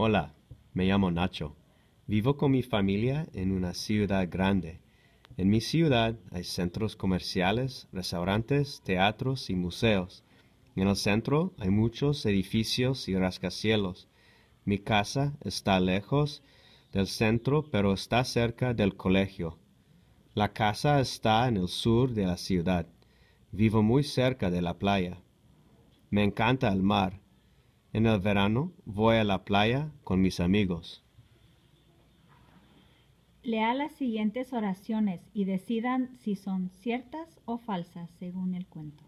Hola, me llamo Nacho. Vivo con mi familia en una ciudad grande. En mi ciudad hay centros comerciales, restaurantes, teatros y museos. En el centro hay muchos edificios y rascacielos. Mi casa está lejos del centro, pero está cerca del colegio. La casa está en el sur de la ciudad. Vivo muy cerca de la playa. Me encanta el mar. En el verano voy a la playa con mis amigos. Lea las siguientes oraciones y decidan si son ciertas o falsas según el cuento.